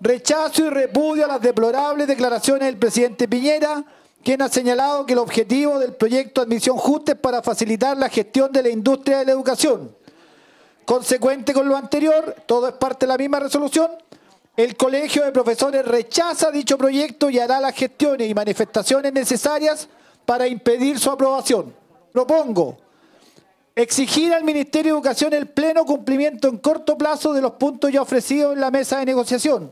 rechazo y repudio a las deplorables declaraciones del presidente Piñera, quien ha señalado que el objetivo del proyecto Admisión Justa es para facilitar la gestión de la industria de la educación. Consecuente con lo anterior, todo es parte de la misma resolución, el Colegio de Profesores rechaza dicho proyecto y hará las gestiones y manifestaciones necesarias para impedir su aprobación. Propongo exigir al Ministerio de Educación el pleno cumplimiento en corto plazo de los puntos ya ofrecidos en la mesa de negociación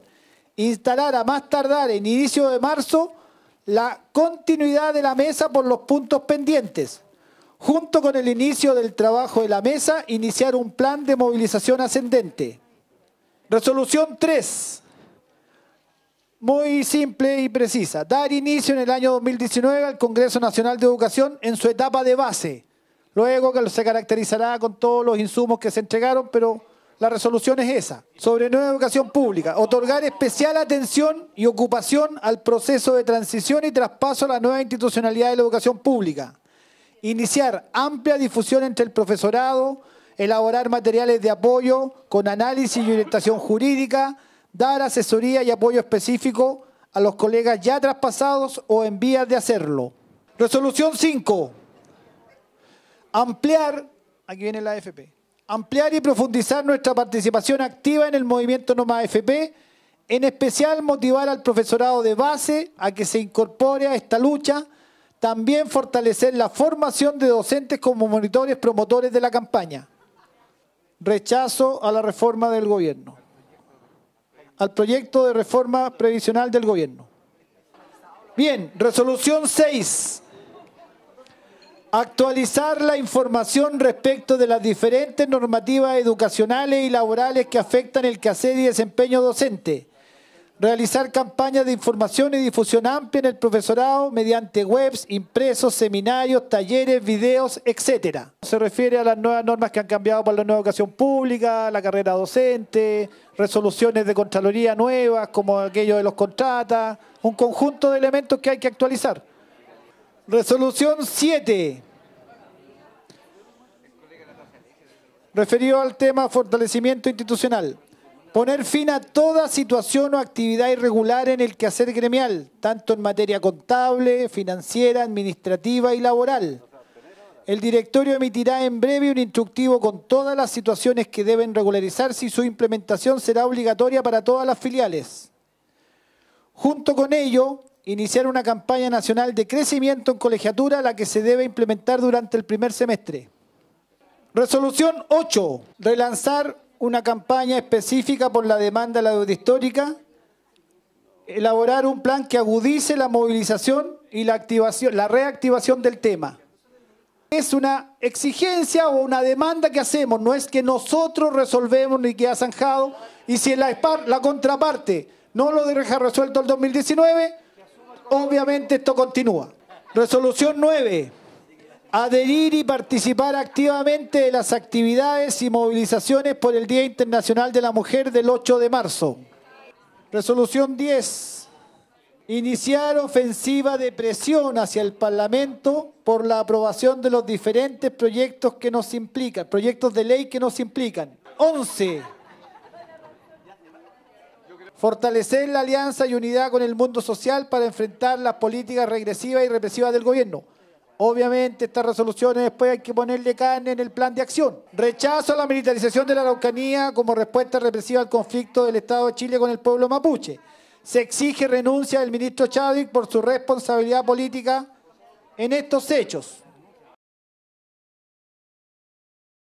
instalar a más tardar en inicio de marzo la continuidad de la mesa por los puntos pendientes. Junto con el inicio del trabajo de la mesa, iniciar un plan de movilización ascendente. Resolución 3. Muy simple y precisa. Dar inicio en el año 2019 al Congreso Nacional de Educación en su etapa de base. Luego que se caracterizará con todos los insumos que se entregaron, pero la resolución es esa, sobre nueva educación pública, otorgar especial atención y ocupación al proceso de transición y traspaso a la nueva institucionalidad de la educación pública, iniciar amplia difusión entre el profesorado, elaborar materiales de apoyo con análisis y orientación jurídica, dar asesoría y apoyo específico a los colegas ya traspasados o en vías de hacerlo. Resolución 5. Ampliar, aquí viene la AFP ampliar y profundizar nuestra participación activa en el movimiento Noma FP, en especial motivar al profesorado de base a que se incorpore a esta lucha, también fortalecer la formación de docentes como monitores promotores de la campaña. Rechazo a la reforma del gobierno. Al proyecto de reforma previsional del gobierno. Bien, resolución 6 Actualizar la información respecto de las diferentes normativas educacionales y laborales que afectan el quehacer y desempeño docente. Realizar campañas de información y difusión amplia en el profesorado mediante webs, impresos, seminarios, talleres, videos, etc. Se refiere a las nuevas normas que han cambiado para la nueva educación pública, la carrera docente, resoluciones de Contraloría nuevas como aquello de los contratas, un conjunto de elementos que hay que actualizar. Resolución 7. referido al tema fortalecimiento institucional. Poner fin a toda situación o actividad irregular en el quehacer gremial, tanto en materia contable, financiera, administrativa y laboral. El directorio emitirá en breve un instructivo con todas las situaciones que deben regularizarse y su implementación será obligatoria para todas las filiales. Junto con ello, iniciar una campaña nacional de crecimiento en colegiatura, la que se debe implementar durante el primer semestre. Resolución 8. Relanzar una campaña específica por la demanda de la deuda histórica. Elaborar un plan que agudice la movilización y la, activación, la reactivación del tema. Es una exigencia o una demanda que hacemos, no es que nosotros resolvemos ni que ha zanjado. Y si la, la contraparte no lo deja resuelto el 2019, obviamente esto continúa. Resolución 9 Adherir y participar activamente de las actividades y movilizaciones por el Día Internacional de la Mujer del 8 de marzo. Resolución 10. Iniciar ofensiva de presión hacia el Parlamento por la aprobación de los diferentes proyectos que nos implican, proyectos de ley que nos implican. 11. Fortalecer la alianza y unidad con el mundo social para enfrentar las políticas regresivas y represivas del gobierno. Obviamente estas resoluciones después hay que ponerle carne en el plan de acción. Rechazo a la militarización de la Araucanía como respuesta represiva al conflicto del Estado de Chile con el pueblo mapuche. Se exige renuncia del ministro Chávez por su responsabilidad política en estos hechos.